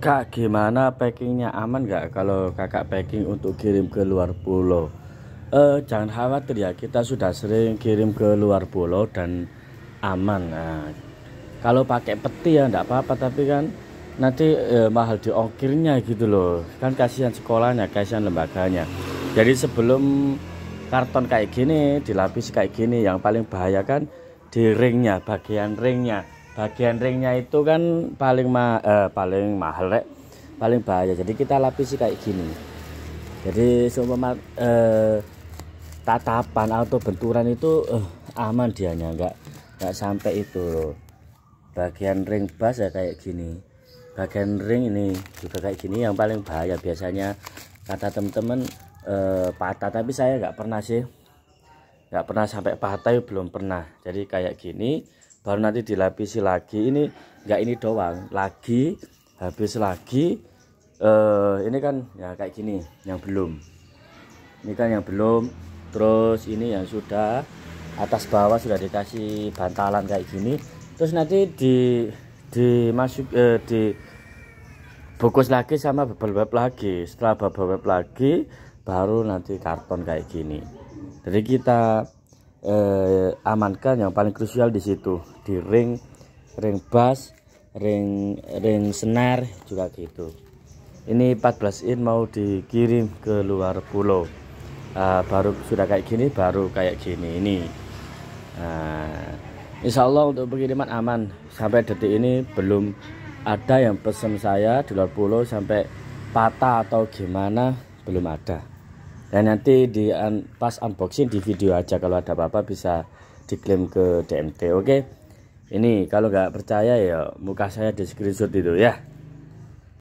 Kak gimana packingnya aman gak kalau kakak packing untuk kirim ke luar pulau? Eh, jangan khawatir ya kita sudah sering kirim ke luar pulau dan aman. Nah, kalau pakai peti ya nggak apa-apa tapi kan nanti eh, mahal mahal ongkirnya gitu loh. Kan kasihan sekolahnya, kasihan lembaganya. Jadi sebelum karton kayak gini dilapis kayak gini yang paling bahaya kan di ringnya, bagian ringnya bagian ringnya itu kan paling ma eh, paling mahal rek paling bahaya jadi kita lapisi kayak gini jadi seumpama eh, tatapan atau benturan itu eh, aman dianya enggak enggak sampai itu loh bagian ring bas ya kayak gini bagian ring ini juga kayak gini yang paling bahaya biasanya kata temen-temen eh, patah tapi saya enggak pernah sih nggak pernah sampai patah belum pernah jadi kayak gini baru nanti dilapisi lagi ini enggak ini doang lagi habis lagi uh, ini kan ya kayak gini yang belum ini kan yang belum terus ini yang sudah atas bawah sudah dikasih bantalan kayak gini terus nanti di dimasuk eh, di bungkus lagi sama bubble web lagi setelah bubble web lagi baru nanti karton kayak gini jadi kita eh, amankan yang paling krusial di situ di ring ring bass ring ring senar juga gitu ini 14 in mau dikirim ke luar pulau uh, baru sudah kayak gini baru kayak gini ini uh, Insya Allah untuk pengiriman aman sampai detik ini belum ada yang pesen saya di luar pulau sampai patah atau gimana belum ada dan nanti di un, pas unboxing di video aja kalau ada apa-apa bisa diklaim ke DMT oke okay? ini kalau nggak percaya ya muka saya di screenshot itu ya